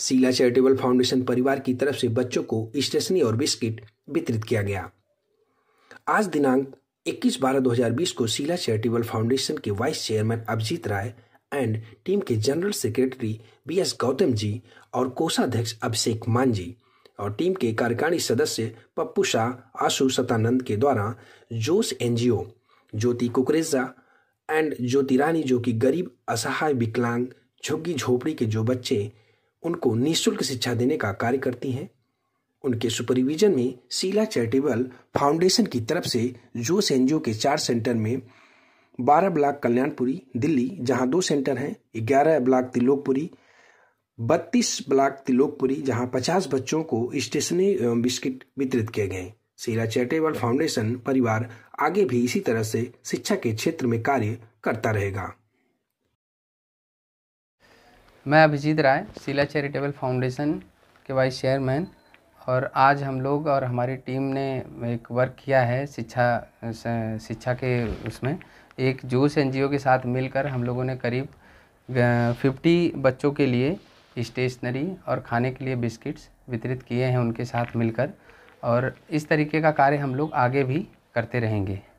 सीला charitable foundation परिवार की तरफ से बच्चों को स्टेशनरी और बिस्किट वितरित किया गया आज दिनांक 21 बारह 2020 को सीला चैरिटेबल फाउंडेशन के vice chairman Abhijeet Rai and team के general secretary B S Gautam ji और कोषाध्यक्ष अभिषेक मान जी और टीम के कार्यकारी सदस्य पप्पू शाह आशु सतानंद के द्वारा जोश एनजीओ ज्योति कुकरेजा एंड ज्योति रानी जो कि गरीब असहाय विकलांग झुग्गी झोपड़ी के जो बच्चे उनको निःशुल्क शिक्षा देने का कार्य करती हैं उनके सुपरविजन में शीला चैरिटेबल फाउंडेशन की तरफ से जो एनजीओ के चार सेंटर में बारह ब्लॉक कल्याणपुरी दिल्ली जहां दो सेंटर हैं ग्यारह ब्लॉक तिलोकपुरी बत्तीस ब्लॉक तिलोकपुरी जहां पचास बच्चों को स्टेशनरी बिस्किट वितरित किए गए सीला चैरिटेबल फाउंडेशन परिवार आगे भी इसी तरह से शिक्षा के क्षेत्र में कार्य करता रहेगा मैं अभिजीत राय शिला चैरिटेबल फाउंडेशन के वाइस चेयरमैन और आज हम लोग और हमारी टीम ने एक वर्क किया है शिक्षा शिक्षा के उसमें एक जूस एन के साथ मिलकर हम लोगों ने करीब फिफ्टी बच्चों के लिए स्टेशनरी और खाने के लिए बिस्किट्स वितरित किए हैं उनके साथ मिलकर और इस तरीके का कार्य हम लोग आगे भी करते रहेंगे